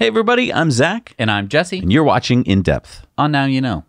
Hey, everybody, I'm Zach. And I'm Jesse. And you're watching In Depth on oh, Now You Know.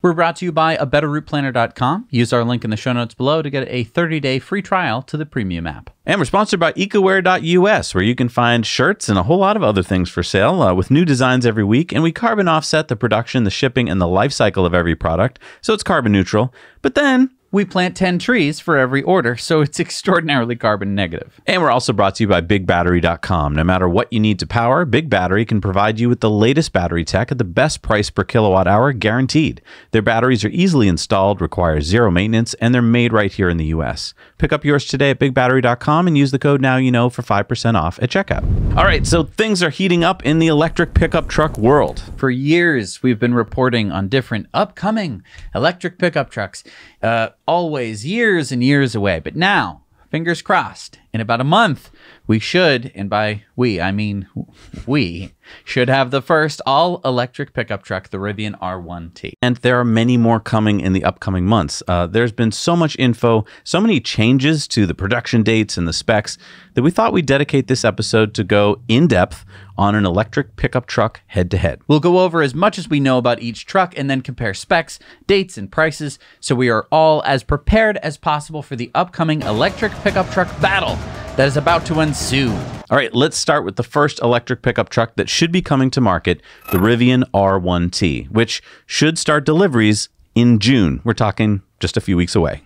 We're brought to you by a betterrouteplanner.com. Use our link in the show notes below to get a 30-day free trial to the premium app. And we're sponsored by ecowear.us, where you can find shirts and a whole lot of other things for sale uh, with new designs every week. And we carbon offset the production, the shipping, and the life cycle of every product, so it's carbon neutral. But then we plant 10 trees for every order, so it's extraordinarily carbon negative. And we're also brought to you by BigBattery.com. No matter what you need to power, Big Battery can provide you with the latest battery tech at the best price per kilowatt hour guaranteed. Their batteries are easily installed, require zero maintenance, and they're made right here in the US. Pick up yours today at BigBattery.com and use the code now you know for 5% off at checkout. All right, so things are heating up in the electric pickup truck world. For years, we've been reporting on different upcoming electric pickup trucks. Uh, always years and years away. But now, fingers crossed, in about a month, we should, and by we, I mean we, should have the first all electric pickup truck, the Rivian R1T. And there are many more coming in the upcoming months. Uh, there's been so much info, so many changes to the production dates and the specs that we thought we'd dedicate this episode to go in depth on an electric pickup truck head to head. We'll go over as much as we know about each truck and then compare specs, dates, and prices so we are all as prepared as possible for the upcoming electric pickup truck battle that is about to ensue. All right, let's start with the first electric pickup truck that should be coming to market, the Rivian R1T, which should start deliveries in June. We're talking just a few weeks away.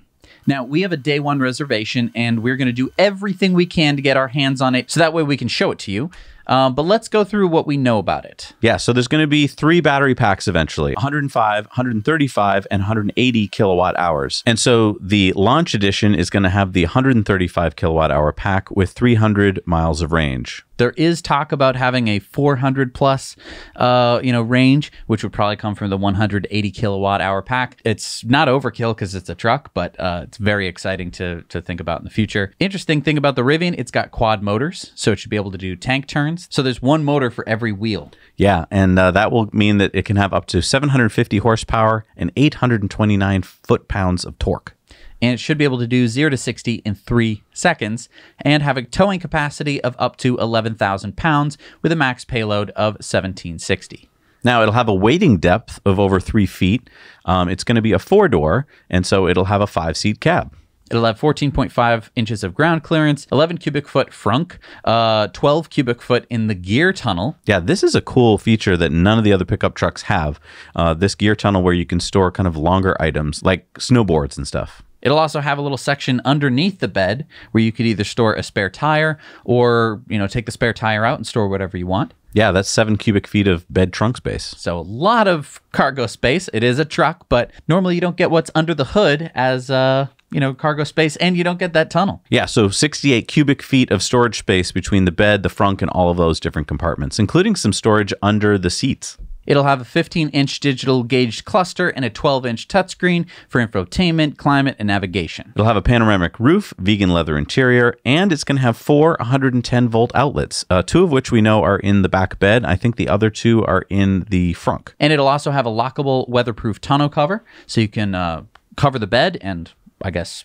Now, we have a day one reservation, and we're going to do everything we can to get our hands on it so that way we can show it to you. Uh, but let's go through what we know about it. Yeah, so there's going to be three battery packs eventually 105, 135, and 180 kilowatt hours. And so the launch edition is going to have the 135 kilowatt hour pack with 300 miles of range. There is talk about having a 400 plus, uh, you know, range, which would probably come from the 180 kilowatt hour pack. It's not overkill because it's a truck, but uh, it's very exciting to to think about in the future. Interesting thing about the Rivian, it's got quad motors, so it should be able to do tank turns. So there's one motor for every wheel. Yeah, and uh, that will mean that it can have up to 750 horsepower and 829 foot pounds of torque and it should be able to do 0 to 60 in 3 seconds and have a towing capacity of up to 11,000 pounds with a max payload of 1760. Now, it'll have a waiting depth of over 3 feet. Um, it's going to be a four door, and so it'll have a five seat cab. It'll have 14.5 inches of ground clearance, 11 cubic foot frunk, uh, 12 cubic foot in the gear tunnel. Yeah, this is a cool feature that none of the other pickup trucks have. Uh, this gear tunnel where you can store kind of longer items like snowboards and stuff. It'll also have a little section underneath the bed where you could either store a spare tire or, you know, take the spare tire out and store whatever you want. Yeah, that's seven cubic feet of bed trunk space. So a lot of cargo space. It is a truck, but normally you don't get what's under the hood as uh, you know, cargo space, and you don't get that tunnel. Yeah, so 68 cubic feet of storage space between the bed, the frunk, and all of those different compartments, including some storage under the seats. It'll have a 15 inch digital gauge cluster and a 12 inch touchscreen for infotainment, climate, and navigation. It'll have a panoramic roof, vegan leather interior, and it's going to have four 110 volt outlets, uh, two of which we know are in the back bed. I think the other two are in the frunk. And it'll also have a lockable weatherproof tonneau cover so you can uh, cover the bed and, I guess,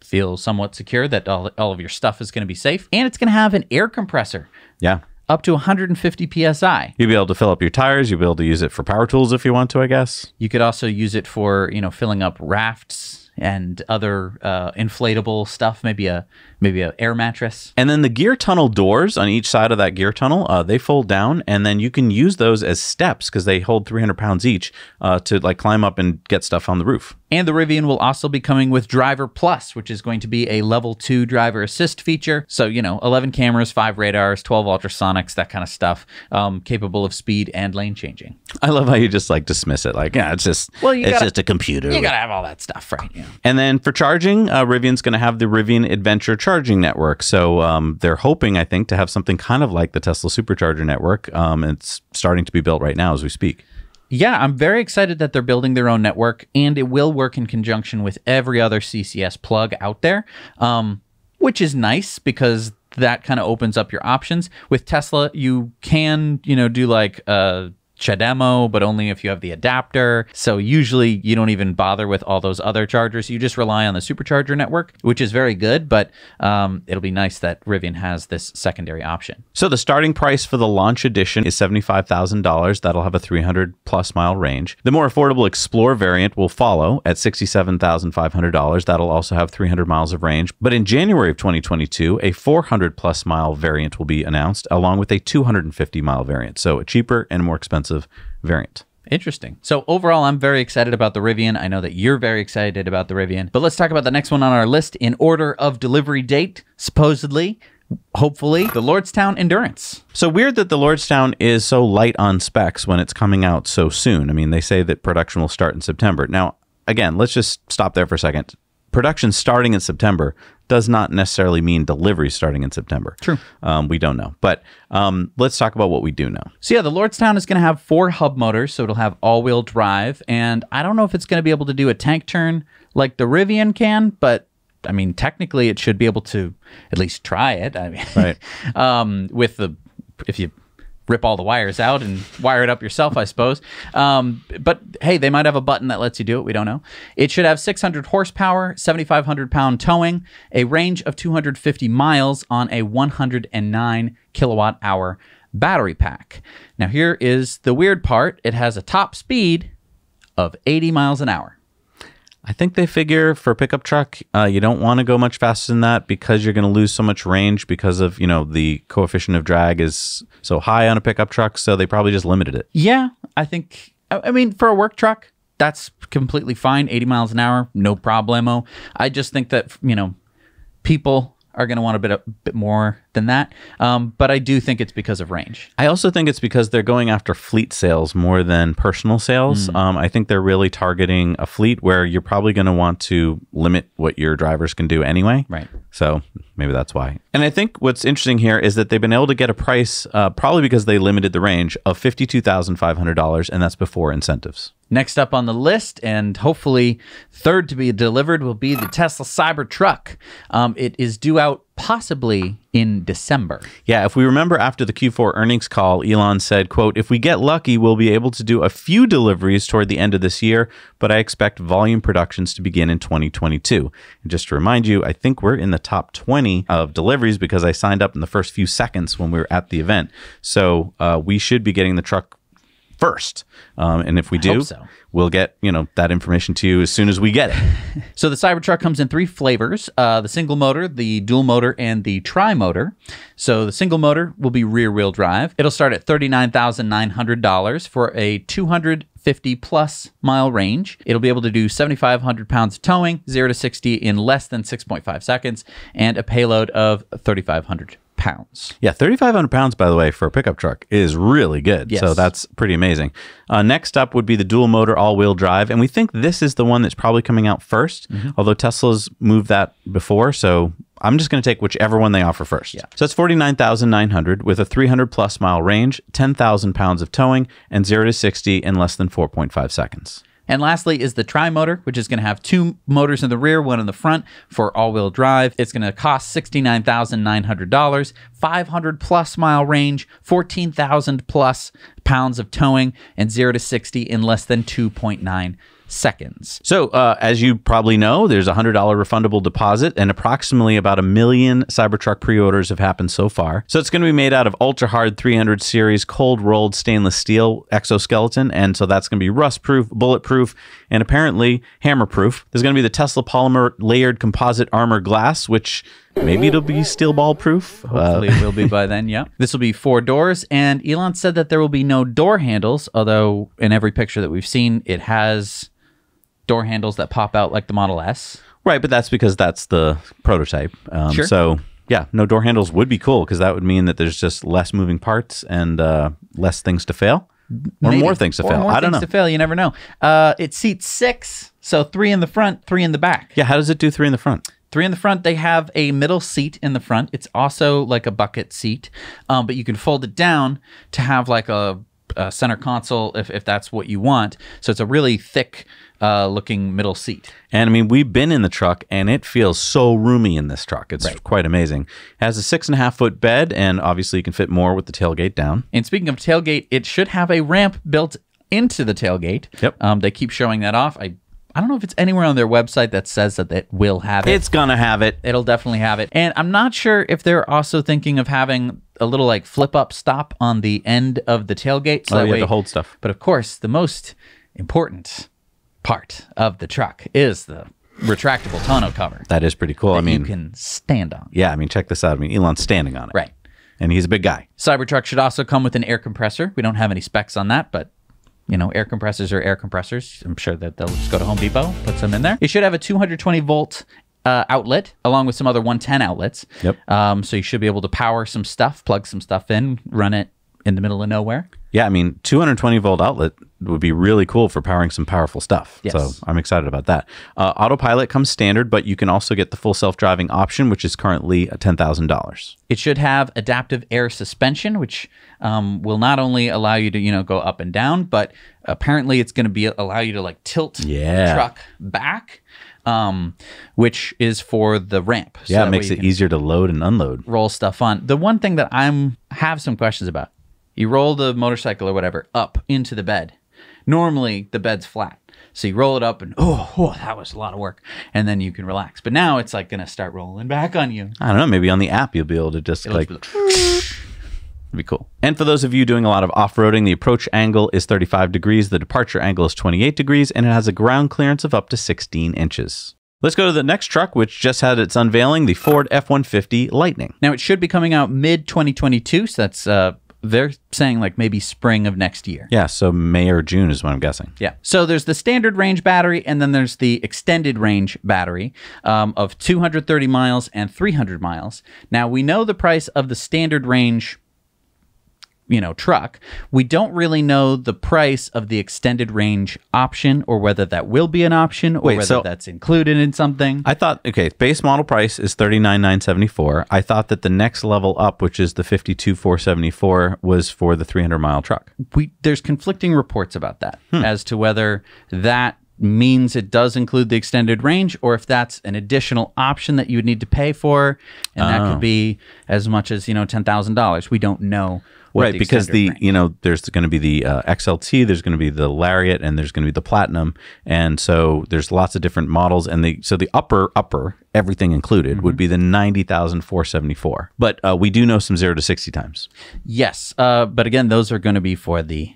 feel somewhat secure that all, all of your stuff is going to be safe. And it's going to have an air compressor. Yeah up to 150 psi. You'll be able to fill up your tires. You'll be able to use it for power tools if you want to, I guess. You could also use it for, you know, filling up rafts and other uh, inflatable stuff, maybe a maybe a air mattress. And then the gear tunnel doors on each side of that gear tunnel, uh, they fold down, and then you can use those as steps because they hold 300 pounds each uh, to like climb up and get stuff on the roof. And the Rivian will also be coming with Driver Plus, which is going to be a level two driver assist feature. So, you know, 11 cameras, five radars, 12 ultrasonics, that kind of stuff, um, capable of speed and lane changing. I love how you just like dismiss it. Like, yeah, it's just, well, you it's gotta, just a computer. You got to have all that stuff, right? Yeah. And then for charging, uh, Rivian's going to have the Rivian Adventure Charging Network. So um, they're hoping, I think, to have something kind of like the Tesla Supercharger Network. Um, it's starting to be built right now as we speak. Yeah, I'm very excited that they're building their own network, and it will work in conjunction with every other CCS plug out there, um, which is nice because that kind of opens up your options. With Tesla, you can, you know, do like. Uh, CHAdeMO, but only if you have the adapter. So usually you don't even bother with all those other chargers. You just rely on the supercharger network, which is very good, but um, it'll be nice that Rivian has this secondary option. So the starting price for the launch edition is $75,000. That'll have a 300 plus mile range. The more affordable Explore variant will follow at $67,500. That'll also have 300 miles of range. But in January of 2022, a 400 plus mile variant will be announced, along with a 250 mile variant. So a cheaper and more expensive expensive variant. Interesting. So overall, I'm very excited about the Rivian. I know that you're very excited about the Rivian, but let's talk about the next one on our list in order of delivery date, supposedly. Hopefully, the Lordstown Endurance. So weird that the Lordstown is so light on specs when it's coming out so soon. I mean, they say that production will start in September. Now, again, let's just stop there for a second. Production starting in September does not necessarily mean delivery starting in September. True. Um, we don't know. But um, let's talk about what we do know. So, yeah, the Lordstown is going to have four hub motors, so it'll have all wheel drive. And I don't know if it's going to be able to do a tank turn like the Rivian can, but I mean, technically, it should be able to at least try it. I mean, right. um, with the, if you rip all the wires out and wire it up yourself, I suppose. Um, but hey, they might have a button that lets you do it. We don't know. It should have 600 horsepower, 7,500 pound towing, a range of 250 miles on a 109 kilowatt hour battery pack. Now, here is the weird part it has a top speed of 80 miles an hour. I think they figure for a pickup truck, uh, you don't want to go much faster than that because you're going to lose so much range because of, you know, the coefficient of drag is so high on a pickup truck. So they probably just limited it. Yeah. I think, I mean, for a work truck, that's completely fine. 80 miles an hour, no problemo. I just think that, you know, people are going to want a bit a bit more than that. Um, but I do think it's because of range. I also think it's because they're going after fleet sales more than personal sales. Mm. Um, I think they're really targeting a fleet where you're probably going to want to limit what your drivers can do anyway. Right. So maybe that's why. And I think what's interesting here is that they've been able to get a price, uh, probably because they limited the range, of fifty two thousand five hundred dollars, and that's before incentives. Next up on the list, and hopefully third to be delivered, will be the Tesla Cybertruck. Um, it is due out possibly in December. Yeah, if we remember after the Q4 earnings call, Elon said, quote, if we get lucky, we'll be able to do a few deliveries toward the end of this year, but I expect volume productions to begin in 2022. And just to remind you, I think we're in the top 20 of deliveries because I signed up in the first few seconds when we were at the event. So uh, we should be getting the truck first. Um, and if we do, so. we'll get you know that information to you as soon as we get it. so the Cybertruck comes in three flavors: uh, the single motor, the dual motor, and the tri motor. So the single motor will be rear wheel drive. It'll start at thirty nine thousand nine hundred dollars for a two hundred 50 plus mile range. It'll be able to do 7,500 pounds of towing, 0 to 60 in less than 6.5 seconds, and a payload of 3,500 pounds. Yeah, 3,500 pounds, by the way, for a pickup truck is really good. Yes. So that's pretty amazing. Uh, next up would be the dual motor all wheel drive. And we think this is the one that's probably coming out 1st mm-hmm. although Tesla's moved that before. So I'm just going to take whichever one they offer first. Yeah. So that's 49,900 with a 300 plus mile range, 10,000 pounds of towing, and 0 to 60 in less than 4.5 seconds. And lastly is the tri-motor, which is going to have two motors in the rear, one in the front for all-wheel drive. It's going to cost $69,900, 500 plus mile range, 14,000 plus pounds of towing, and 0 to 60 in less than 2.9 seconds. So, uh, as you probably know, there's a $100 refundable deposit, and approximately about a million Cybertruck pre orders have happened so far. So, it's going to be made out of ultra hard 300 series cold rolled stainless steel exoskeleton. And so that's going to be rust proof, bulletproof, and apparently hammer proof. There's going to be the Tesla polymer layered composite armor glass, which Maybe it'll be steel ball proof. Uh, Hopefully, uh, it will be by then. Yeah, this will be four doors, and Elon said that there will be no door handles. Although, in every picture that we've seen, it has door handles that pop out like the Model S. Right, but that's because that's the prototype. Um, sure. So yeah, no door handles would be cool because that would mean that there's just less moving parts and uh, less things to fail. Or Maybe. more things to or fail. I don't know. To fail, you never know. Uh, it seats six, so three in the front, three in the back. Yeah, how does it do three in the front? Three in the front. They have a middle seat in the front. It's also like a bucket seat, um, but you can fold it down to have like a, a center console if if that's what you want. So it's a really thick uh, looking middle seat. And I mean, we've been in the truck, and it feels so roomy in this truck. It's right. quite amazing. It has a six and a half foot bed, and obviously you can fit more with the tailgate down. And speaking of tailgate, it should have a ramp built into the tailgate. Yep. Um, they keep showing that off. I I don't know if it's anywhere on their website that says that it will have it. It's gonna have it. It'll definitely have it. And I'm not sure if they're also thinking of having a little like flip up stop on the end of the tailgate. So oh, that yeah, way, to hold stuff. But of course, the most important part of the truck is the retractable tonneau cover. That is pretty cool. I mean, you can stand on. Yeah, I mean, check this out. I mean, Elon's standing on it. Right. And he's a big guy. Cybertruck should also come with an air compressor. We don't have any specs on that, but you know, air compressors are air compressors. I'm sure that they'll just go to Home Depot, put some in there. It should have a 220 volt uh, outlet along with some other 110 outlets. Yep. Um, so you should be able to power some stuff, plug some stuff in, run it in the middle of nowhere. Yeah, I mean, 220 volt outlet would be really cool for powering some powerful stuff. Yes. So I'm excited about that. Uh, autopilot comes standard, but you can also get the full self driving option, which is currently $10,000. It should have adaptive air suspension, which um, will not only allow you to, you know, go up and down, but apparently it's going to be allow you to like tilt yeah. the truck back. Um, which is for the ramp. So yeah, it makes it easier to load and unload. Roll stuff on. The one thing that I'm have some questions about you roll the motorcycle or whatever up into the bed. Normally the bed's flat. So you roll it up and oh, oh, that was a lot of work. And then you can relax. But now it's like gonna start rolling back on you. I don't know, maybe on the app you'll be able to just it like just would like, be cool. And for those of you doing a lot of off-roading, the approach angle is 35 degrees, the departure angle is 28 degrees, and it has a ground clearance of up to 16 inches. Let's go to the next truck, which just had its unveiling, the Ford F-150 Lightning. Now, it should be coming out mid-2022, so that's uh, they're saying like maybe spring of next year. Yeah, so May or June is what I'm guessing. Yeah. So there's the standard range battery, and then there's the extended range battery um, of 230 miles and 300 miles. Now we know the price of the standard range you know truck. We don't really know the price of the extended range option or whether that will be an option or Wait, whether so that's included in something. I thought okay, base model price is 39,974. I thought that the next level up, which is the 52,474 was for the 300 mile truck. We there's conflicting reports about that hmm. as to whether that means it does include the extended range or if that's an additional option that you would need to pay for and oh. that could oh. be as much as you know $10000 we don't know right the because the you know there's going to be the uh, XLT, there's going to be the Lariat, and there's going to be the Platinum, and so there's lots of different models, and the so the upper upper everything included mm-hmm. would be the ninety thousand four seventy four. But uh, we do know some zero to sixty times. Yes, uh, but again, those are going to be for the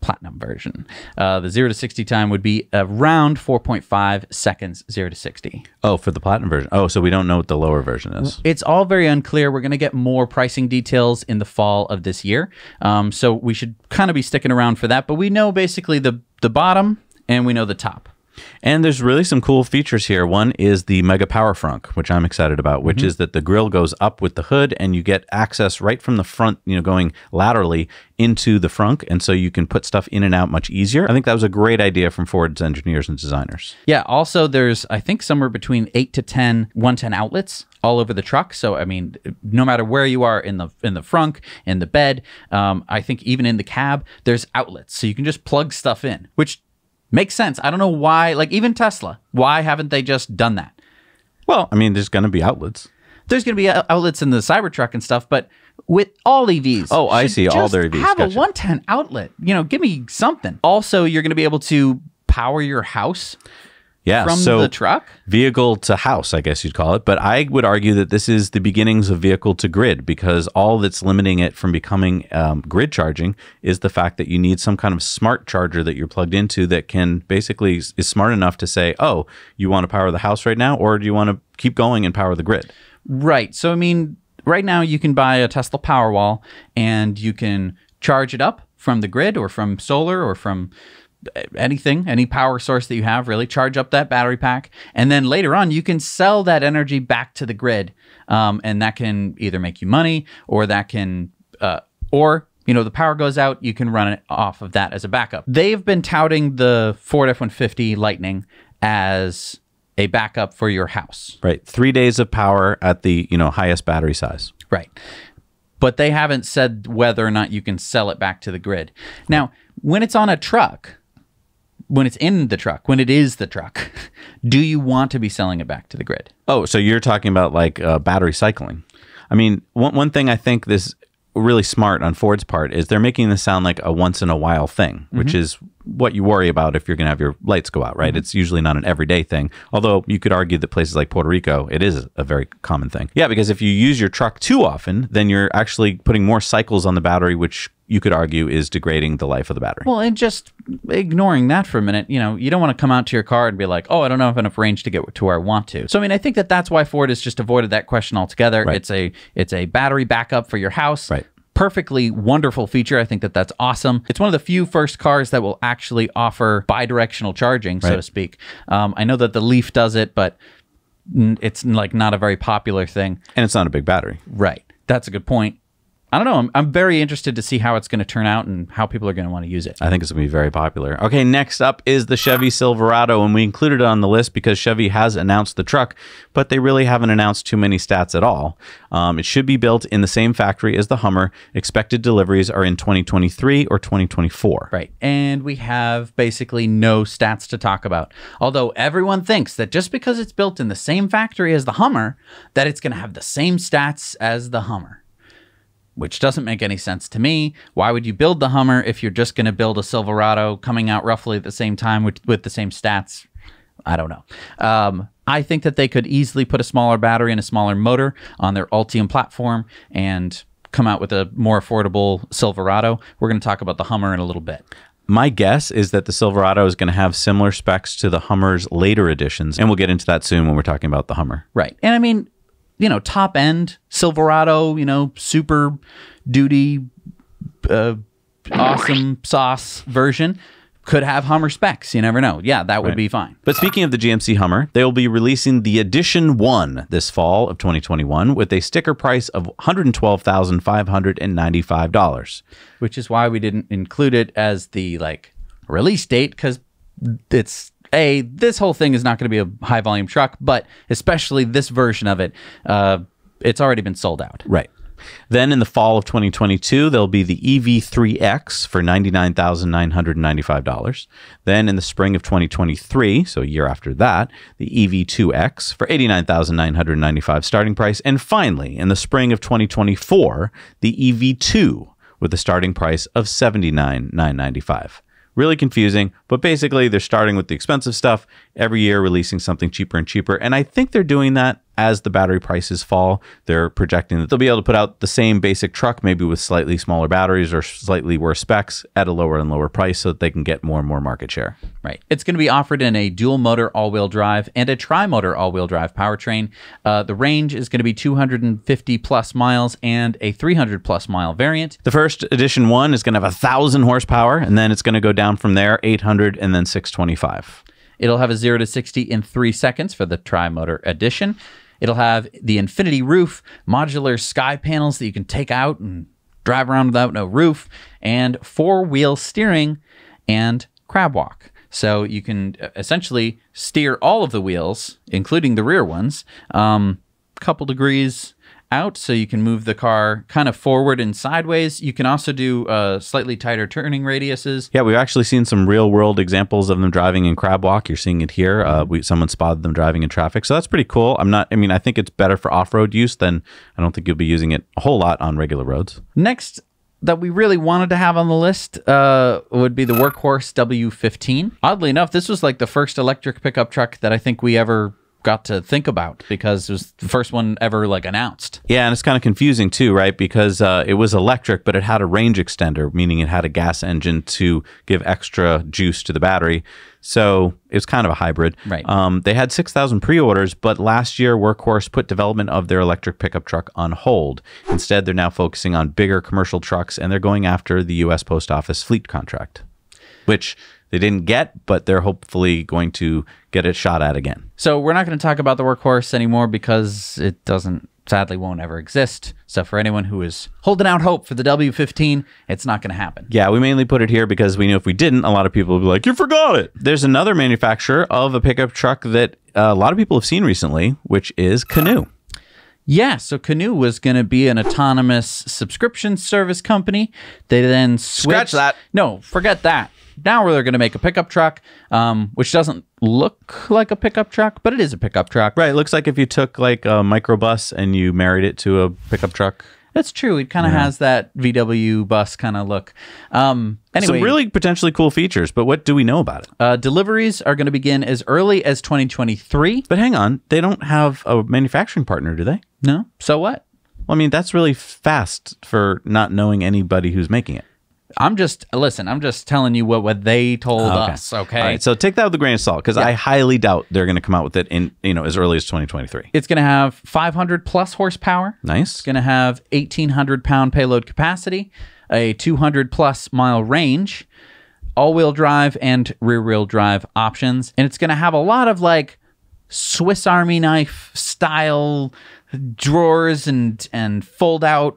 platinum version. Uh, the 0 to 60 time would be around 4.5 seconds, 0 to 60. Oh, for the platinum version. Oh, so we don't know what the lower version is. It's all very unclear. We're going to get more pricing details in the fall of this year. Um, so we should kind of be sticking around for that. But we know basically the, the bottom and we know the top. And there's really some cool features here. One is the Mega Power Frunk, which I'm excited about, which mm-hmm. is that the grill goes up with the hood and you get access right from the front, you know, going laterally into the frunk. And so you can put stuff in and out much easier. I think that was a great idea from Ford's engineers and designers. Yeah. Also, there's, I think, somewhere between eight to 10 110 outlets all over the truck. So, I mean, no matter where you are in the, in the frunk, in the bed, um, I think even in the cab, there's outlets. So you can just plug stuff in, which Makes sense. I don't know why, like even Tesla, why haven't they just done that? Well, I mean, there's going to be outlets. There's going to be outlets in the Cybertruck and stuff, but with all EVs. Oh, I see. All their EVs. Have gotcha. a 110 outlet. You know, give me something. Also, you're going to be able to power your house. Yeah, from so the truck, vehicle to house, I guess you'd call it. But I would argue that this is the beginnings of vehicle to grid because all that's limiting it from becoming um, grid charging is the fact that you need some kind of smart charger that you're plugged into that can basically is smart enough to say, "Oh, you want to power the house right now, or do you want to keep going and power the grid?" Right. So I mean, right now you can buy a Tesla Powerwall and you can charge it up from the grid or from solar or from anything, any power source that you have, really charge up that battery pack, and then later on you can sell that energy back to the grid, um, and that can either make you money or that can, uh, or you know the power goes out, you can run it off of that as a backup. They've been touting the Ford F150 Lightning as a backup for your house. Right, three days of power at the you know highest battery size. Right. But they haven't said whether or not you can sell it back to the grid. Now, when it's on a truck, when it's in the truck, when it is the truck, do you want to be selling it back to the grid? Oh, so you're talking about like uh, battery cycling. I mean, one, one thing I think this really smart on Ford's part is they're making this sound like a once in a while thing, mm -hmm. which mm-hmm. is what you worry about if you're going to have your lights go out, right? Mm -hmm. It's usually not an everyday thing. Although you could argue that places like Puerto Rico, it is a very common thing. Yeah, because if you use your truck too often, then you're actually putting more cycles on the battery, which you could argue is degrading the life of the battery. Well, and just ignoring that for a minute, you know, you don't want to come out to your car and be like, oh, I don't know if enough range to get to where I want to. So I mean, I think that that's why Ford has just avoided that question altogether. Right. It's a it's a battery backup for your house. Right perfectly wonderful feature. I think that that's awesome. It's one of the few first cars that will actually offer bi-directional charging, so right. to speak. Um, I know that the Leaf does it, but it's like not a very popular thing. And it's not a big battery. Right. That's a good point. I don't know. I'm, I'm very interested to see how it's going to turn out and how people are going to want to use it. I think it's going to be very popular. Okay, next up is the Chevy Silverado, and we included it on the list because Chevy has announced the truck, but they really haven't announced too many stats at all. Um, it should be built in the same factory as the Hummer. Expected deliveries are in 2023 or 2024. Right. And we have basically no stats to talk about. Although everyone thinks that just because it's built in the same factory as the Hummer, that it's going to have the same stats as the Hummer which doesn't make any sense to me. Why would you build the Hummer if you're just going to build a Silverado coming out roughly at the same time with, with the same stats? I don't know. Um, I think that they could easily put a smaller battery and a smaller motor on their Altium platform and come out with a more affordable Silverado. We're going to talk about the Hummer in a little bit. My guess is that the Silverado is going to have similar specs to the Hummer's later editions, and we'll get into that soon when we're talking about the Hummer. Right. And I mean, you know, top end Silverado, you know, super duty, uh, awesome sauce version. Could have Hummer specs. You never know. Yeah, that would right. be fine. But speaking of the GMC Hummer, they will be releasing the Edition 1 this fall of 2021 with a sticker price of $112,595. Which is why we didn't include it as the like release date because it's a this whole thing is not going to be a high volume truck, but especially this version of it, uh, it's already been sold out. Right. Then in the fall of 2022, there'll be the EV3X for $99,995. Then in the spring of 2023, so a year after that, the EV2X for $89,995 starting price. And finally, in the spring of 2024, the EV2 with a starting price of $79,995. Really confusing, but basically they're starting with the expensive stuff every year, releasing something cheaper and cheaper. And I think they're doing that as the battery prices fall, they're projecting that they'll be able to put out the same basic truck, maybe with slightly smaller batteries or slightly worse specs at a lower and lower price so that they can get more and more market share. Right. It's going to be offered in a dual motor all wheel drive and a tri motor all wheel drive powertrain. Uh, the range is going to be 250 plus miles and a 300 plus mile variant. The first edition one is going to have 1,000 horsepower and then it's going to go down from there 800 and then 625. It'll have a 0 to 60 in three seconds for the tri motor edition. It'll have the infinity roof, modular sky panels that you can take out and drive around without no roof, and four wheel steering and crab walk. So you can uh, essentially steer all of the wheels, including the rear ones, um, couple degrees out so you can move the car kind of forward and sideways. You can also do uh, slightly tighter turning radiuses. Yeah, we've actually seen some real world examples of them driving in crab walk. You're seeing it here. Uh, we, someone spotted them driving in traffic. So that's pretty cool. I'm not, I mean, I think it's better for off road use than I don't think you'll be using it a whole lot on regular roads. Next, that we really wanted to have on the list uh, would be the Workhorse W15. Oddly enough, this was like the first electric pickup truck that I think we ever got to think about because it was the first one ever like announced. Yeah, and it's kind of confusing too, right? Because uh, it was electric, but it had a range extender, meaning it had a gas engine to give extra juice to the battery. So it was kind of a hybrid. Right. Um, they had 6,000 pre orders, but last year, Workhorse put development of their electric pickup truck on hold. Instead, they're now focusing on bigger commercial trucks and they're going after the U.S. Post Office fleet contract, which they didn't get, but they're hopefully going to get a shot at again. So we're not going to talk about the workhorse anymore because it doesn't sadly won't ever exist. So for anyone who is holding out hope for the W15, it's not going to happen. Yeah, we mainly put it here because we knew if we didn't, a lot of people would be like, "You forgot it." There's another manufacturer of a pickup truck that uh, a lot of people have seen recently, which is Canoe. Yeah, so Canoe was going to be an autonomous subscription service company. They then switched. Scratch that. No, forget that. Now they're going to make a pickup truck, um, which doesn't look like a pickup truck, but it is a pickup truck. Right. It looks like if you took like a microbus and you married it to a pickup truck. That's true. It kind of yeah. has that VW bus kind of look. Um, anyway, some really potentially cool features. But what do we know about it? Uh, deliveries are going to begin as early as 2023. But hang on, they don't have a manufacturing partner, do they? No. So what? Well, I mean, that's really fast for not knowing anybody who's making it. I'm just listen. I'm just telling you what what they told okay. us. Okay. so take that with a grain of salt because yeah. I highly doubt they're going to come out with it in you know as early as 2023. It's going to have 500 plus horsepower. Nice. It's going to have 1,800 pound payload capacity, a 200 plus mile range, all wheel drive and rear wheel drive options, and it's going to have a lot of like Swiss Army knife style drawers and and fold out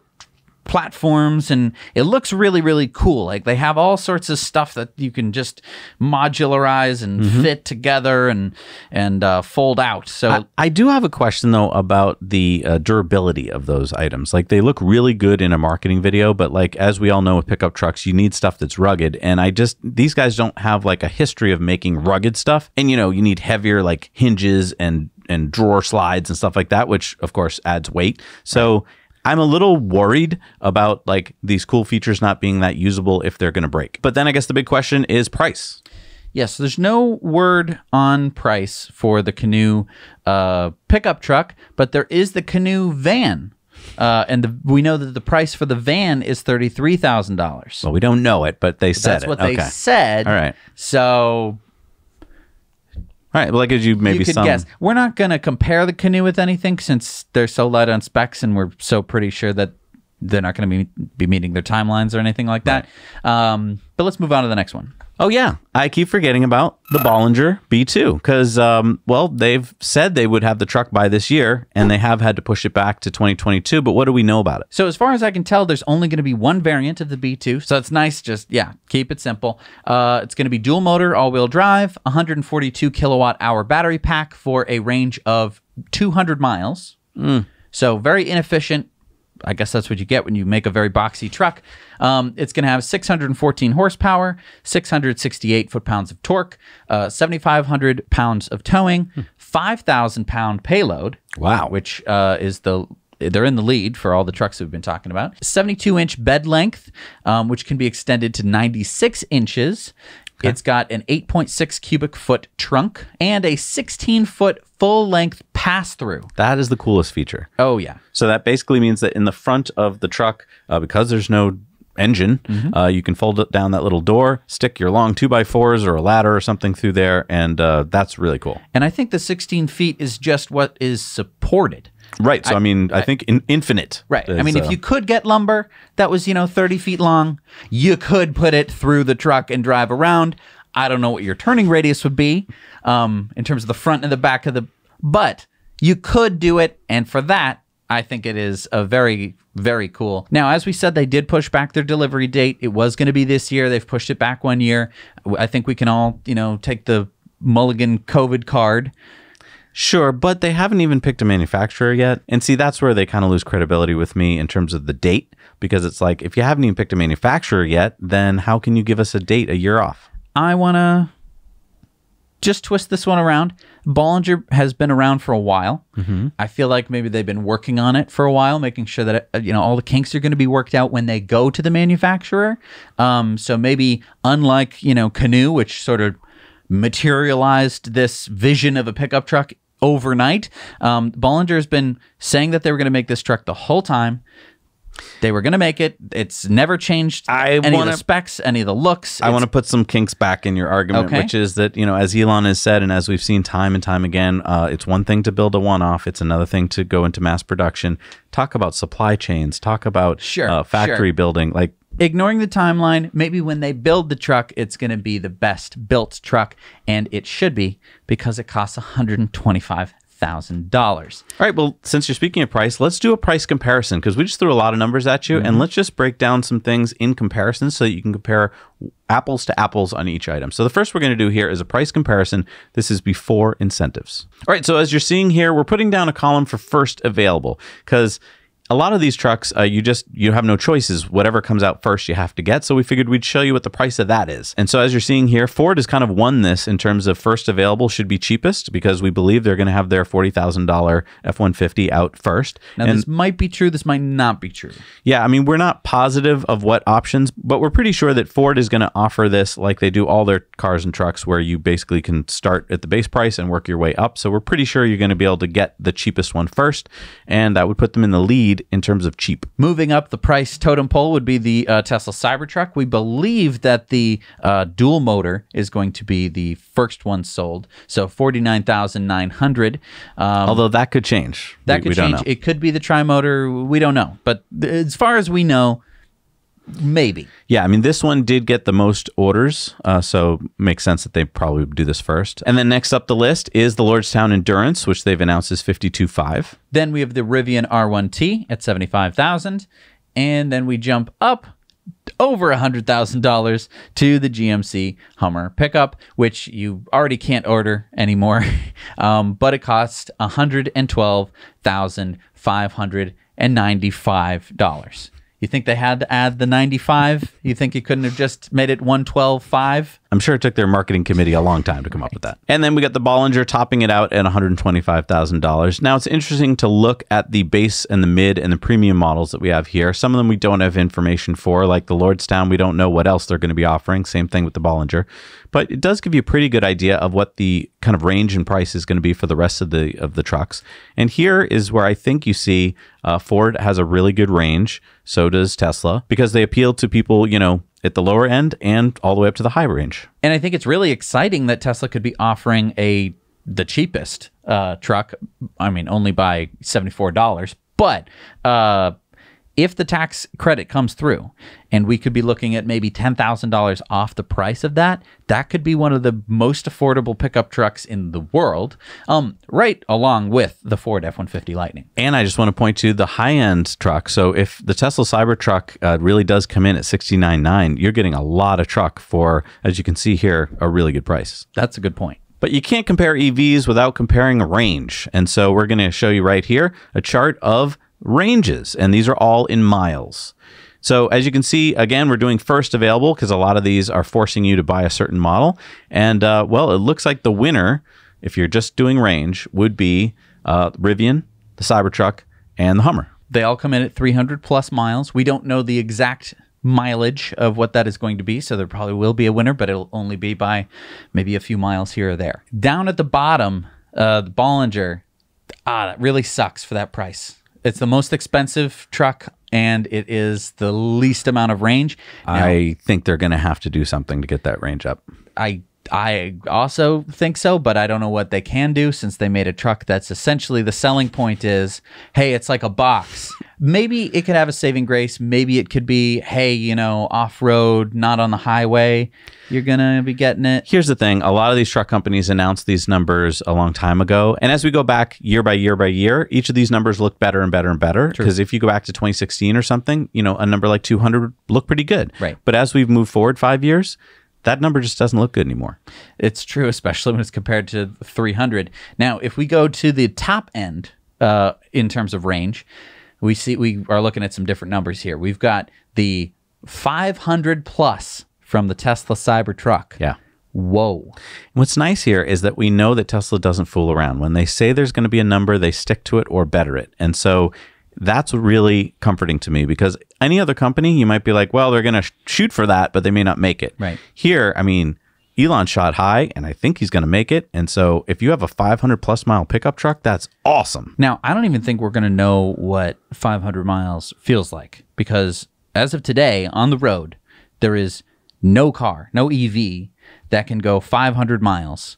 platforms and it looks really really cool like they have all sorts of stuff that you can just modularize and mm-hmm. fit together and and uh, fold out so I, I, do have a question though about the uh, durability of those items like they look really good in a marketing video but like as we all know with pickup trucks you need stuff that's rugged and i just these guys don't have like a history of making rugged stuff and you know you need heavier like hinges and and drawer slides and stuff like that which of course adds weight so right I'm a little worried about like these cool features not being that usable if they're going to break. But then I guess the big question is price. Yes, yeah, so there's no word on price for the canoe uh, pickup truck, but there is the canoe van. Uh, and the, we know that the price for the van is thirty three thousand dollars. Well, we don't know it, but they said that's it. what okay. they said. All right. So all right. like as you maybe you could some. guess. We're not going to compare the canoe with anything since they're so light on specs, and we're so pretty sure that they're not going to be, be meeting their timelines or anything like that. Right. Um, but let's move on to the next one. Oh yeah, I keep forgetting about the Bollinger B2 because um, well, they've said they would have the truck by this year, and they have had to push it back to 2022. But what do we know about it? So as far as I can tell, there's only going to be one variant of the B2, so it's nice. Just yeah, keep it simple. Uh, it's going to be dual motor, all-wheel drive, 142 kilowatt hour battery pack for a range of 200 miles. Mm. So very inefficient I guess that's what you get when you make a very boxy truck. Um, it's going to have 614 horsepower, 668 foot pounds of torque, uh, 7,500 pounds of towing, hmm. 5,000 pound payload. Wow. Which uh, is the they're in the lead for all the trucks we've been talking about. 72 inch bed length, um, which can be extended to 96 inches, Okay. It's got an 8.6 cubic foot trunk and a 16 foot full length pass through. That is the coolest feature. Oh, yeah. So that basically means that in the front of the truck, uh, because there's no engine. Mm-hmm. Uh, you can fold down that little door, stick your long two by fours or a ladder or something through there, and uh, that's really cool. And I think the 16 feet is just what is supported. Right. So I, I mean, I, I, think in, infinite. Right. Is, I mean, uh, if you could get lumber that was you know thirty feet long, you could put it through the truck and drive around. I don't know what your turning radius would be um, in terms of the front and the back of the, but you could do it, and for that, I think it is a very very cool. Now, as we said, they did push back their delivery date. It was going to be this year. They've pushed it back one year. I think we can all, you know, take the Mulligan COVID card Sure, but they haven't even picked a manufacturer yet. And see, that's where they kind of lose credibility with me in terms of the date, because it's like, if you haven't even picked a manufacturer yet, then how can you give us a date a year off? I want to just twist this one around. Bollinger has been around for a while. Mm-hmm. I feel like maybe they've been working on it for a while, making sure that uh, you know all the kinks are going to be worked out when they go to the manufacturer. Um, so maybe unlike you know Canoe, which sort of materialized this vision of a pickup truck overnight. Um, Bollinger has been saying that they were going to make this truck the whole time. They were going to make it. It's never changed I any wanna, of the specs, any of the looks. I want to put some kinks back in your argument, okay. which is that, you know, as Elon has said, and as we've seen time and time again, uh, it's one thing to build a one off, it's another thing to go into mass production. Talk about supply chains, talk about sure, uh, factory sure. building. Like, ignoring the timeline, maybe when they build the truck, it's going to be the best built truck, and it should be because it costs $125,000. All right, well, since you're speaking of price, let's do a price comparison because we just threw a lot of numbers at you, mm-hmm. and let's just break down some things in comparison so that you can compare apples to apples on each item. So the first we're going to do here is a price comparison. This is before incentives. All right, so as you're seeing here, we're putting down a column for first available because a lot of these trucks, uh, you just you have no choices. Whatever comes out first, you have to get. So we figured we'd show you what the price of that is. And so as you're seeing here, Ford has kind of won this in terms of first available should be cheapest because we believe they're going to have their forty thousand dollar F one fifty out first. Now and, this might be true. This might not be true. Yeah, I mean we're not positive of what options, but we're pretty sure that Ford is going to offer this like they do all their cars and trucks, where you basically can start at the base price and work your way up. So we're pretty sure you're going to be able to get the cheapest one first, and that would put them in the lead in terms of cheap. Moving up the price totem pole would be the uh, Tesla Cybertruck. We believe that the uh, dual motor is going to be the first one sold, so forty nine thousand nine hundred. Um, Although that could change. That we, could we change. It could be the tri motor. We don't know. But as far as we know, Maybe. Yeah, I mean, this one did get the most orders, uh, so makes sense that they probably do this first. And then next up the list is the Lordstown Endurance, which they've announced is 52.5. Then we have the Rivian R1T at 75,000, and then we jump up over $100,000 to the GMC Hummer pickup, which you already can't order anymore, um, but it costs $112,595. You think they had to add the 95? You think you couldn't have just made it 112.5? I'm sure it took their marketing committee a long time to come up with that. And then we got the Bollinger topping it out at $125,000. Now it's interesting to look at the base and the mid and the premium models that we have here. Some of them we don't have information for, like the Lordstown. We don't know what else they're going to be offering. Same thing with the Bollinger, but it does give you a pretty good idea of what the kind of range and price is going to be for the rest of the of the trucks. And here is where I think you see uh, Ford has a really good range. So does Tesla because they appeal to people, you know, at the lower end and all the way up to the high range. And I think it's really exciting that Tesla could be offering a the cheapest uh, truck. I mean, only by seventy four dollars, but uh, if the tax credit comes through and we could be looking at maybe $10,000 off the price of that, that could be one of the most affordable pickup trucks in the world, um, right along with the Ford F 150 Lightning. And I just want to point to the high end truck. So if the Tesla Cybertruck uh, really does come in at dollars you're getting a lot of truck for, as you can see here, a really good price. That's a good point. But you can't compare EVs without comparing range. And so we're going to show you right here a chart of ranges, and these are all in miles. So as you can see, again, we're doing first available because a lot of these are forcing you to buy a certain model. And uh, well, it looks like the winner, if you're just doing range, would be uh, Rivian, the Cybertruck, and the Hummer. They all come in at 300 plus miles. We don't know the exact mileage of what that is going to be. So there probably will be a winner, but it'll only be by maybe a few miles here or there. Down at the bottom, uh, the Bollinger, ah, that really sucks for that price it's the most expensive truck and it is the least amount of range. Now, I think they're going to have to do something to get that range up. I I also think so, but I don't know what they can do since they made a truck that's essentially the selling point is, hey, it's like a box maybe it could have a saving grace. Maybe it could be, hey, you know, off road, not on the highway. You're gonna be getting it. Here's the thing: a lot of these truck companies announced these numbers a long time ago, and as we go back year by year by year, each of these numbers look better and better and better. Because if you go back to 2016 or something, you know, a number like 200 looked pretty good. Right. But as we've moved forward five years, that number just doesn't look good anymore. It's true, especially when it's compared to 300. Now, if we go to the top end uh, in terms of range, we see we are looking at some different numbers here. We've got the 500 plus from the Tesla Cybertruck. Yeah. Whoa. what's nice here is that we know that Tesla doesn't fool around. When they say there's going to be a number, they stick to it or better it. And so that's really comforting to me because any other company, you might be like, well, they're going to sh- shoot for that, but they may not make it. Right. Here, I mean, Elon shot high, and I think he's going to make it. And so, if you have a 500 plus mile pickup truck, that's awesome. Now, I don't even think we're going to know what 500 miles feels like because as of today on the road, there is no car, no EV that can go 500 miles.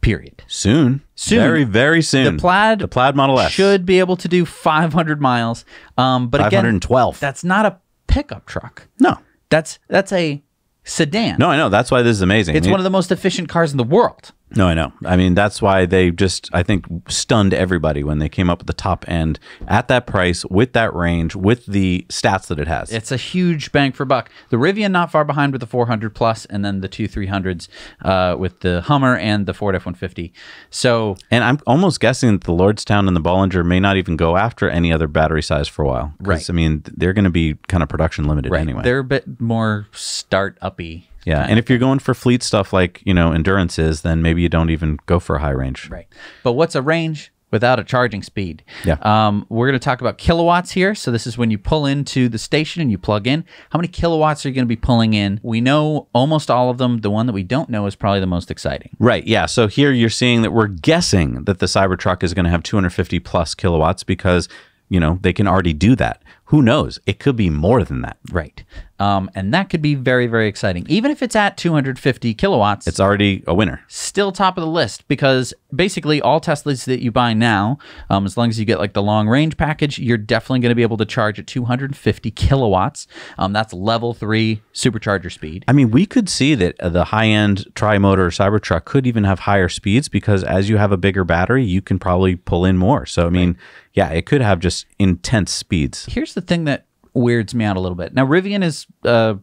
Period. Soon. Soon. Very, very soon. The plaid, the plaid Model S should be able to do 500 miles. Um, but 512. Again, that's not a pickup truck. No. That's that's a sedan. No, I know. That's why this is amazing. It's one of the most efficient cars in the world. No, I know. I mean, that's why they just, I think, stunned everybody when they came up with the top end at that price, with that range, with the stats that it has. It's a huge bang for buck. The Rivian not far behind with the 400 plus, and then the two 300s uh, with the Hummer and the Ford F 150. So, and I'm almost guessing that the Lordstown and the Bollinger may not even go after any other battery size for a while. Right. I mean, they're going to be kind of production limited right. anyway. They're a bit more start uppy yeah, and if you're going for fleet stuff like you know endurances, then maybe you don't even go for a high range. Right. But what's a range without a charging speed? Yeah. Um, we're going to talk about kilowatts here. So this is when you pull into the station and you plug in. How many kilowatts are you going to be pulling in? We know almost all of them. The one that we don't know is probably the most exciting. Right. Yeah. So here you're seeing that we're guessing that the Cybertruck is going to have 250 plus kilowatts because you know they can already do that who knows it could be more than that right um, and that could be very, very exciting. Even if it's at 250 kilowatts, it's already a winner. Still top of the list because basically all Teslas that you buy now, um, as long as you get like the long range package, you're definitely going to be able to charge at 250 kilowatts. Um, that's level three supercharger speed. I mean, we could see that the high end tri motor Cybertruck could even have higher speeds because as you have a bigger battery, you can probably pull in more. So, I mean, right. yeah, it could have just intense speeds. Here's the thing that weirds me out a little bit. Now, Rivian is, uh,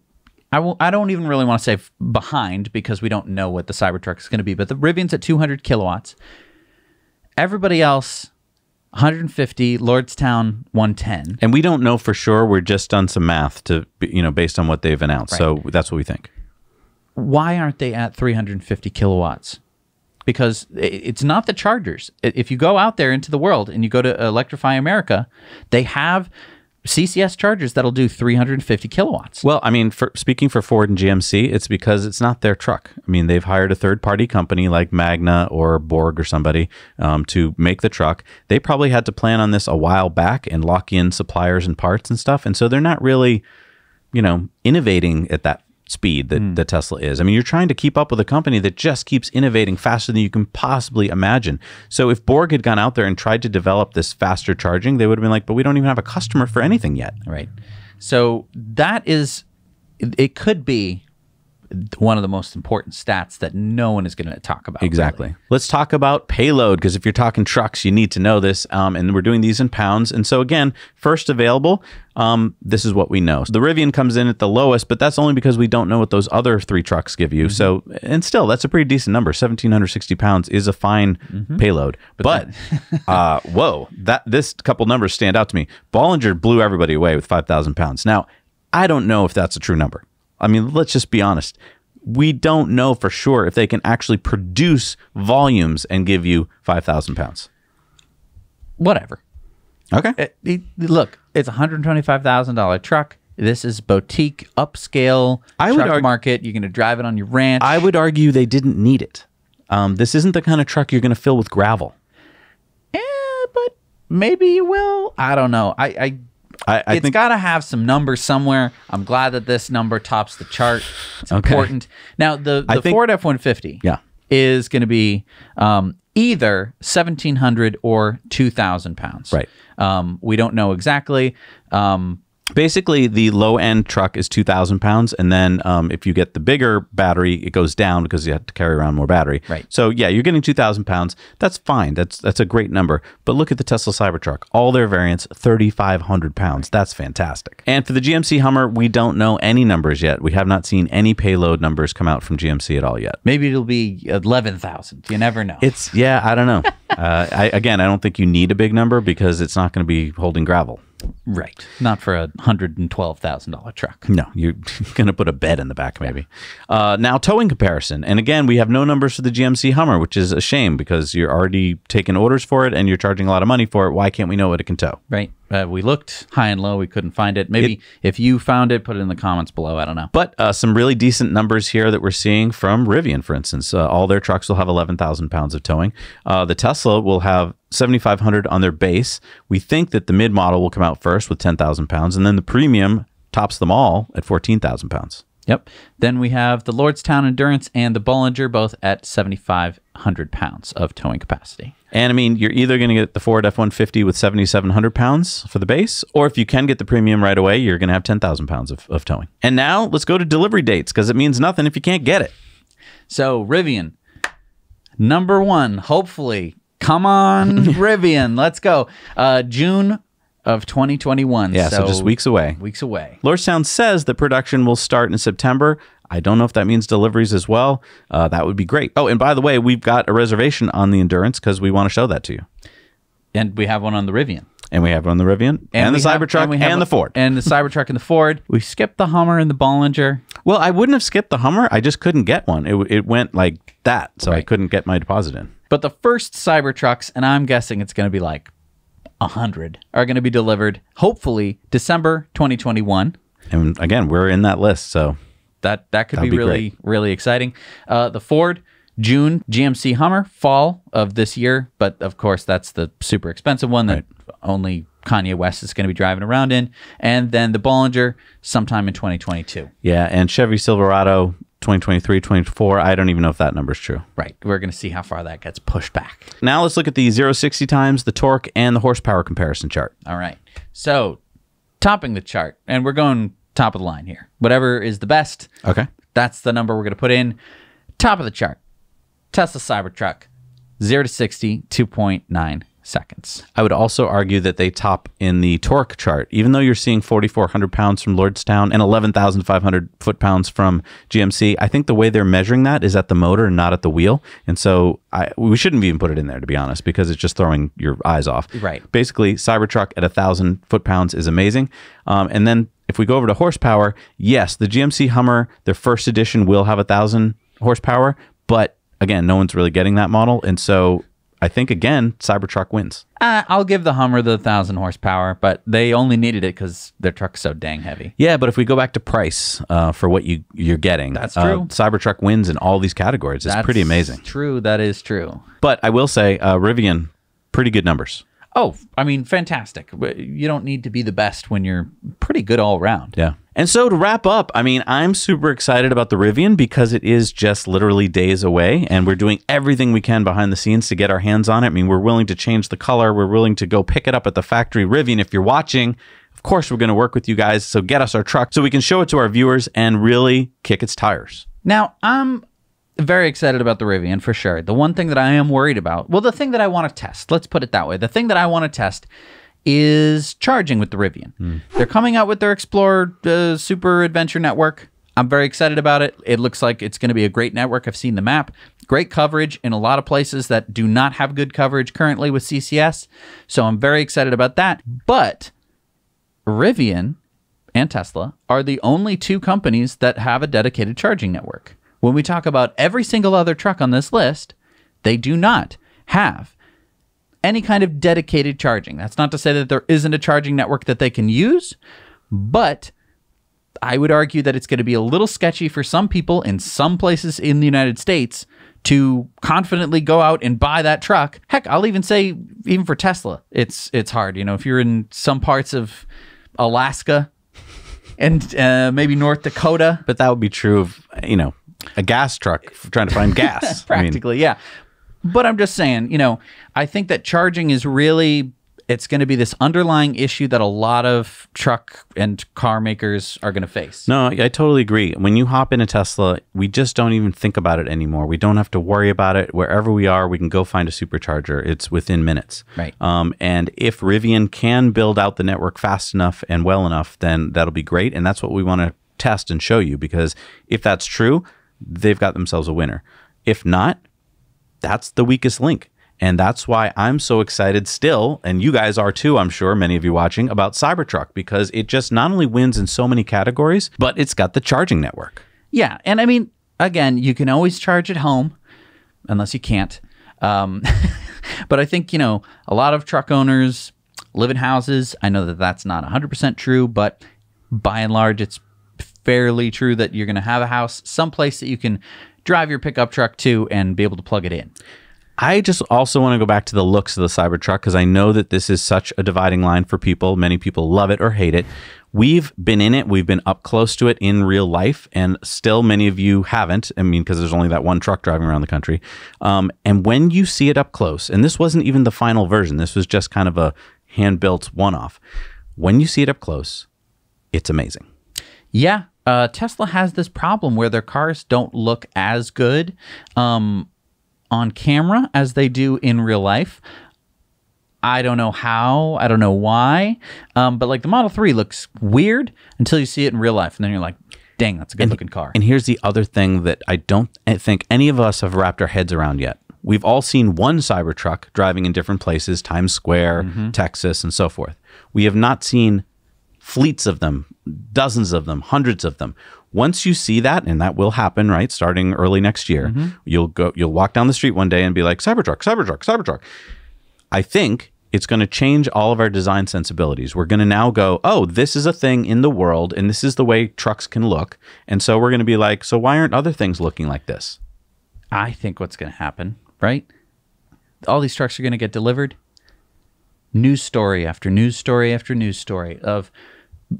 I, will, I don't even really want to say behind because we don't know what the Cybertruck is going to be, but the Rivian's at 200 kilowatts. Everybody else, 150, Lordstown 110. And we don't know for sure. We're just done some math to, you know, based on what they've announced. Right. So that's what we think. Why aren't they at 350 kilowatts? because it's not the chargers. If you go out there into the world and you go to Electrify America, they have CCS chargers that'll do 350 kilowatts. Well, I mean, for, speaking for Ford and GMC, it's because it's not their truck. I mean, they've hired a third party company like Magna or Borg or somebody um, to make the truck. They probably had to plan on this a while back and lock in suppliers and parts and stuff. And so they're not really, you know, innovating at that speed that, mm. that Tesla is. I mean, you're trying to keep up with a company that just keeps innovating faster than you can possibly imagine. So if Borg had gone out there and tried to develop this faster charging, they would have been like, but we don't even have a customer for anything yet. Right. So that is, it could be one of the most important stats that no one is going to talk about. Exactly. Really. Let's talk about payload because if you're talking trucks, you need to know this. Um, and we're doing these in pounds. And so, again, first available, um, this is what we know. So the Rivian comes in at the lowest, but that's only because we don't know what those other three trucks give you. Mm -hmm. So, mm-hmm. and still, that's a pretty decent number. 1,760 pounds is a fine mm -hmm. payload. But, but uh, whoa, that this couple numbers stand out to me. Bollinger blew everybody away with 5,000 pounds. Now, I don't know if that's a true number. I mean, let's just be honest. We don't know for sure if they can actually produce volumes and give you 5,000 pounds. Whatever. Okay. It, it, look, it's a $125,000 truck. This is boutique, upscale I truck argue, market. You're going to drive it on your ranch. I would argue they didn't need it. Um, this isn't the kind of truck you're going to fill with gravel. Eh, but maybe you will. I don't know. I, I I, I it's got to have some number somewhere. I'm glad that this number tops the chart. It's okay. important. Now the the think, Ford F150 yeah. is going to be um, either 1700 or 2000 pounds. Right. Um, we don't know exactly. Um, basically the low end truck is 2000 pounds and then um, if you get the bigger battery it goes down because you have to carry around more battery right so yeah you're getting 2000 pounds that's fine that's that's a great number but look at the tesla cybertruck all their variants 3500 pounds that's fantastic and for the gmc hummer we don't know any numbers yet we have not seen any payload numbers come out from gmc at all yet maybe it'll be 11000 you never know it's yeah i don't know uh, I, again i don't think you need a big number because it's not going to be holding gravel Right. Not for a $112,000 truck. No, you're going to put a bed in the back, maybe. Yeah. Uh, now, towing comparison. And again, we have no numbers for the GMC Hummer, which is a shame because you're already taking orders for it and you're charging a lot of money for it. Why can't we know what it can tow? Right. Uh, we looked high and low. We couldn't find it. Maybe it, if you found it, put it in the comments below. I don't know. But uh, some really decent numbers here that we're seeing from Rivian, for instance. Uh, all their trucks will have 11,000 pounds of towing. Uh, the Tesla will have 7,500 on their base. We think that the mid model will come out first with 10,000 pounds, and then the premium tops them all at 14,000 pounds. Yep. Then we have the Lordstown Endurance and the Bollinger, both at 7,500 pounds of towing capacity. And I mean, you're either going to get the Ford F 150 with 7,700 pounds for the base, or if you can get the premium right away, you're going to have 10,000 pounds of, of towing. And now let's go to delivery dates because it means nothing if you can't get it. So, Rivian, number one, hopefully. Come on, Rivian, let's go. Uh, June of 2021. Yeah, so, so just weeks away. Weeks away. Lordstown says that production will start in September. I don't know if that means deliveries as well. Uh, that would be great. Oh, and by the way, we've got a reservation on the Endurance because we want to show that to you. And we have one on the Rivian. And we have one on the Rivian and, and the Cybertruck and, and, the Ford. And the Cybertruck and the Ford. We skipped the Hummer and the Bollinger. Well, I wouldn't have skipped the Hummer. I just couldn't get one. It, it went like that. So right. I couldn't get my deposit in. But the first Cybertrucks, and I'm guessing it's going to be like 100 are going to be delivered hopefully December 2021. And again, we're in that list, so that that could be, be, really great. really exciting. Uh, the Ford June GMC Hummer fall of this year, but of course that's the super expensive one that right. only Kanye West is going to be driving around in, and then the Bollinger sometime in 2022. Yeah, and Chevy Silverado 2023, 24. I don't even know if that number is true. Right. We're going to see how far that gets pushed back. Now let's look at the 0 60 times, the torque, and the horsepower comparison chart. All right. So topping the chart, and we're going top of the line here. Whatever is the best. Okay. That's the number we're going to put in. Top of the chart Tesla Cybertruck, 0 to 60, 2.9 seconds. I would also argue that they top in the torque chart. Even though you're seeing 4,400 pounds from Lordstown and 11,500 foot pounds from GMC, I think the way they're measuring that is at the motor and not at the wheel. And so I, we shouldn't even put it in there, to be honest, because it's just throwing your eyes off. Right. Basically, Cybertruck at 1,000 foot pounds is amazing. Um, and then if we go over to horsepower, yes, the GMC Hummer, their first edition, will have 1,000 horsepower, but again, no one's really getting that model. And so I think again, Cybertruck wins. Uh, I'll give the Hummer the thousand horsepower, but they only needed it because their truck's so dang heavy. Yeah, but if we go back to price uh, for what you you're getting, that's uh, true. Uh, Cybertruck wins in all these categories. It's that's pretty amazing. True, that is true. But I will say, uh, Rivian, pretty good numbers. Oh, I mean, fantastic. You don't need to be the best when you're pretty good all around. Yeah. And so to wrap up, I mean, I'm super excited about the Rivian because it is just literally days away and we're doing everything we can behind the scenes to get our hands on it. I mean, we're willing to change the color, we're willing to go pick it up at the factory. Rivian, if you're watching, of course, we're going to work with you guys. So get us our truck so we can show it to our viewers and really kick its tires. Now, I'm um, very excited about the Rivian for sure. The one thing that I am worried about, well, the thing that I want to test, let's put it that way, the thing that I want to test is charging with the Rivian. Mm. They're coming out with their Explorer uh, Super Adventure Network. I'm very excited about it. It looks like it's going to be a great network. I've seen the map, great coverage in a lot of places that do not have good coverage currently with CCS. So I'm very excited about that. But Rivian and Tesla are the only two companies that have a dedicated charging network. When we talk about every single other truck on this list, they do not have any kind of dedicated charging. That's not to say that there isn't a charging network that they can use, but I would argue that it's going to be a little sketchy for some people in some places in the United States to confidently go out and buy that truck. Heck, I'll even say even for Tesla, it's it's hard. You know, if you're in some parts of Alaska and uh, maybe North Dakota, but that would be true of you know a gas truck trying to find gas. Practically, I mean. yeah. But I'm just saying, you know, I think that charging is really it's going to be this underlying issue that a lot of truck and car makers are going to face. No, I totally agree. When you hop in a Tesla, we just don't even think about it anymore. We don't have to worry about it. Wherever we are, we can go find a supercharger. It's within minutes. Right. Um, and if Rivian can build out the network fast enough and well enough, then that'll be great. And that's what we want to test and show you because if that's true, they've got themselves a winner. If not, that's the weakest link. And that's why I'm so excited still, and you guys are too, I'm sure, many of you watching, about Cybertruck, because it just not only wins in so many categories, but it's got the charging network. Yeah. And I mean, again, you can always charge at home, unless you can't. Um, but I think, you know, a lot of truck owners live in houses. I know that that's not 100% true, but by and large, it's fairly true that you're going to have a house, someplace that you can drive your pickup truck to and be able to plug it in. I just also want to go back to the looks of the Cybertruck because I know that this is such a dividing line for people. Many people love it or hate it. We've been in it, we've been up close to it in real life, and still many of you haven't. I mean, because there's only that one truck driving around the country. Um, and when you see it up close, and this wasn't even the final version, this was just kind of a hand built one off. When you see it up close, it's amazing. Yeah, uh, Tesla has this problem where their cars don't look as good um, on camera as they do in real life. I don't know how, I don't know why, um, but like the Model 3 looks weird until you see it in real life. And then you're like, dang, that's a good and, looking car. And here's the other thing that I don't think any of us have wrapped our heads around yet. We've all seen one Cybertruck driving in different places, Times Square, mm-hmm. Texas, and so forth. We have not seen fleets of them, dozens of them, hundreds of them. Once you see that, and that will happen, right? Starting early next year, mm-hmm. you'll go, you'll walk down the street one day and be like, Cybertruck, Cybertruck, Cybertruck. I think it's going to change all of our design sensibilities. We're going to now go, oh, this is a thing in the world, and this is the way trucks can look. And so we're going to be like, so why aren't other things looking like this? I think what's going to happen, right? All these trucks are going to get delivered. News story after news story after news story of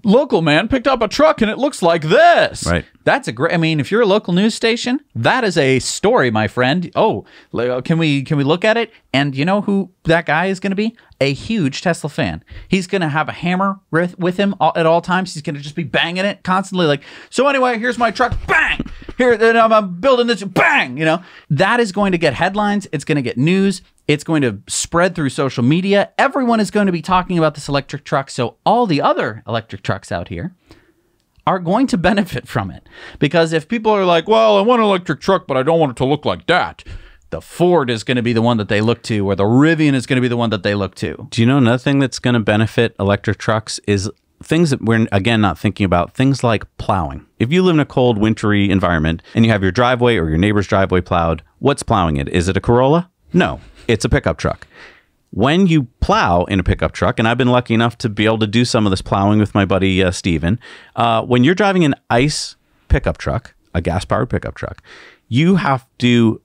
local man picked up a truck and it looks like this. Right. That's a great. I mean, if you're a local news station, that is a story, my friend. Oh, uh, can we can we look at it? And you know who that guy is going to be? A huge Tesla fan. He's going to have a hammer with, with him all, at all times. He's going to just be banging it constantly. Like so. Anyway, here's my truck. Bang here, I'm, I'm building this, bang, you know, that is going to get headlines. It's going to get news. It's going to spread through social media. Everyone is going to be talking about this electric truck. So all the other electric trucks out here are going to benefit from it. Because if people are like, well, I want an electric truck, but I don't want it to look like that, the Ford is going to be the one that they look to, or the Rivian is going to be the one that they look to. Do you know nothing that's going to benefit electric trucks is things that we're again not thinking about things like plowing if you live in a cold wintry environment and you have your driveway or your neighbor's driveway plowed what's plowing it is it a corolla no it's a pickup truck when you plow in a pickup truck and i've been lucky enough to be able to do some of this plowing with my buddy uh, steven uh, when you're driving an ice pickup truck a gas powered pickup truck you have to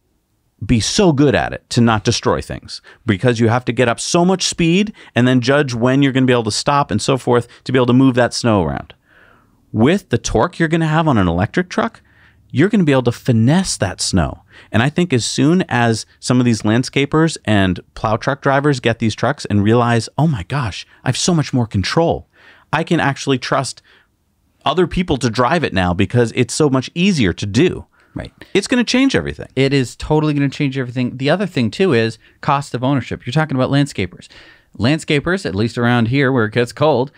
be so good at it to not destroy things because you have to get up so much speed and then judge when you're going to be able to stop and so forth to be able to move that snow around. With the torque you're going to have on an electric truck, you're going to be able to finesse that snow. And I think as soon as some of these landscapers and plow truck drivers get these trucks and realize, oh my gosh, I have so much more control, I can actually trust other people to drive it now because it's so much easier to do. Right. It's going to change everything. It is totally going to change everything. The other thing, too, is cost of ownership. You're talking about landscapers. Landscapers, at least around here where it gets cold,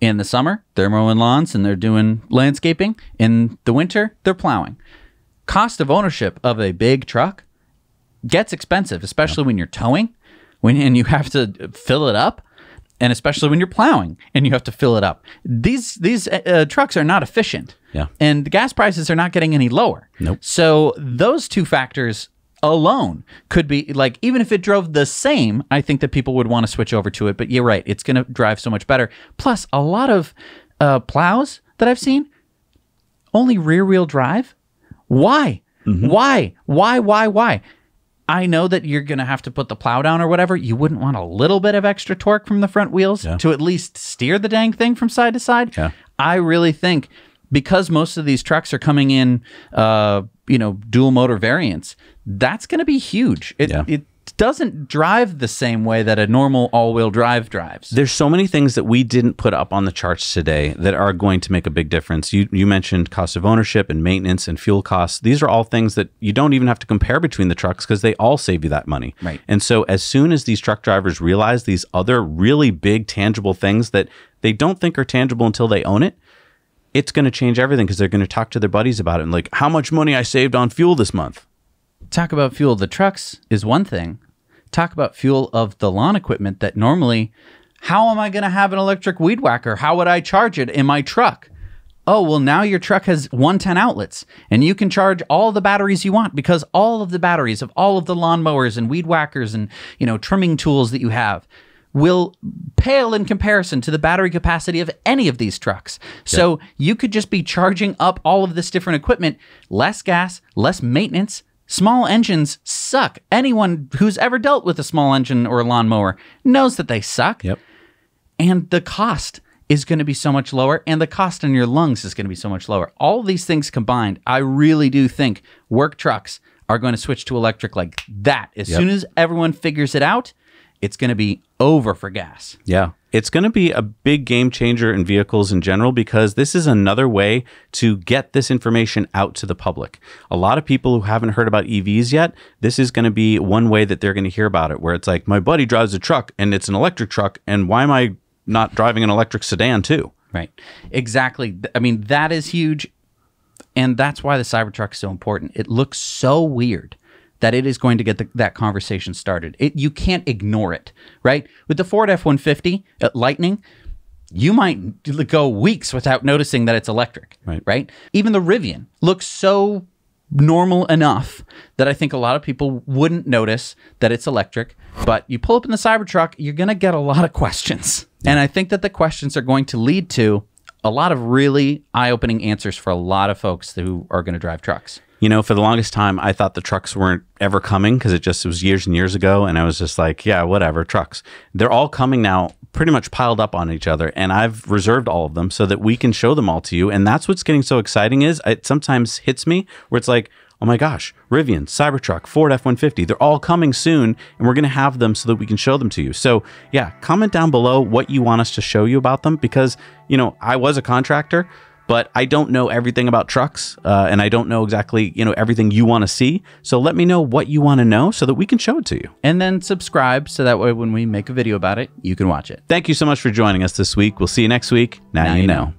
in the summer, they're mowing lawns and they're doing landscaping. In the winter, they're plowing. Cost of ownership of a big truck gets expensive, especially when you're towing when and you have to fill it up and especially when you're plowing and you have to fill it up. These these uh, uh, trucks are not efficient. Yeah. And the gas prices are not getting any lower. Nope. So those two factors alone could be like even if it drove the same, I think that people would want to switch over to it. But you're right, it's going to drive so much better. Plus, a lot of uh, plows that I've seen only rear wheel drive. Why? Mm-hmm. Why? Why? Why? Why? I know that you're going to have to put the plow down or whatever. You wouldn't want a little bit of extra torque from the front wheels yeah. to at least steer the dang thing from side to side. Yeah. I really think because most of these trucks are coming in, uh, you know, dual motor variants, that's going to be huge. It, yeah. it doesn't drive the same way that a normal all-wheel drive drives. There's so many things that we didn't put up on the charts today that are going to make a big difference. You you mentioned cost of ownership and maintenance and fuel costs. These are all things that you don't even have to compare between the trucks because they all save you that money. Right. And so as soon as these truck drivers realize these other really big tangible things that they don't think are tangible until they own it, it's going to change everything because they're going to talk to their buddies about it and like how much money I saved on fuel this month talk about fuel of the trucks is one thing. Talk about fuel of the lawn equipment that normally, how am I going to have an electric weed whacker? How would I charge it in my truck? Oh, well, now your truck has 110 outlets and you can charge all the batteries you want because all of the batteries of all of the lawnmowers and weed whackers and, you know, trimming tools that you have will pale in comparison to the battery capacity of any of these trucks. So you could just be charging up all of this different equipment, less gas, less maintenance, Small engines suck. Anyone who's ever dealt with a small engine or a lawnmower knows that they suck. Yep. And the cost is going to be so much lower, and the cost on your lungs is going to be so much lower. All these things combined, I really do think work trucks are going to switch to electric like that. As yep. soon as everyone figures it out, it's going to be over for gas. Yeah. It's going to be a big game changer in vehicles in general because this is another way to get this information out to the public. A lot of people who haven't heard about EVs yet, this is going to be one way that they're going to hear about it, where it's like, my buddy drives a truck and it's an electric truck, and why am I not driving an electric sedan too? Right. Exactly. I mean, that is huge. And that's why the Cybertruck is so important. It looks so weird that it is going to get the, that conversation started. It, you can't ignore it, right? With the Ford F 150 at Lightning, you might go weeks without noticing that it's electric, right. right? Even the Rivian looks so normal enough that I think a lot of people wouldn't notice that it's electric. But you pull up in the Cybertruck, you're going to get a lot of questions. And I think that the questions are going to lead to a lot of really eye opening answers for a lot of folks who are going to drive trucks you know, for the longest time, I thought the trucks weren't ever coming because it just it was years and years ago, and I was just like, yeah, whatever, trucks. They're all coming now, pretty much piled up on each other, and I've reserved all of them so that we can show them all to you. And that's what's getting so exciting is it sometimes hits me where it's like, oh my gosh, Rivian, Cybertruck, Ford F-150, they're all coming soon and we're going to have them so that we can show them to you. So yeah, comment down below what you want us to show you about them because, you know, I was a contractor but I don't know everything about trucks, uh, and I don't know exactly you know everything you want to see. So let me know what you want to know so that we can show it to you. And then subscribe so that way when we make a video about it, you can watch it. Thank you so much for joining us this week. We'll see you next week. Now, now you, know. know.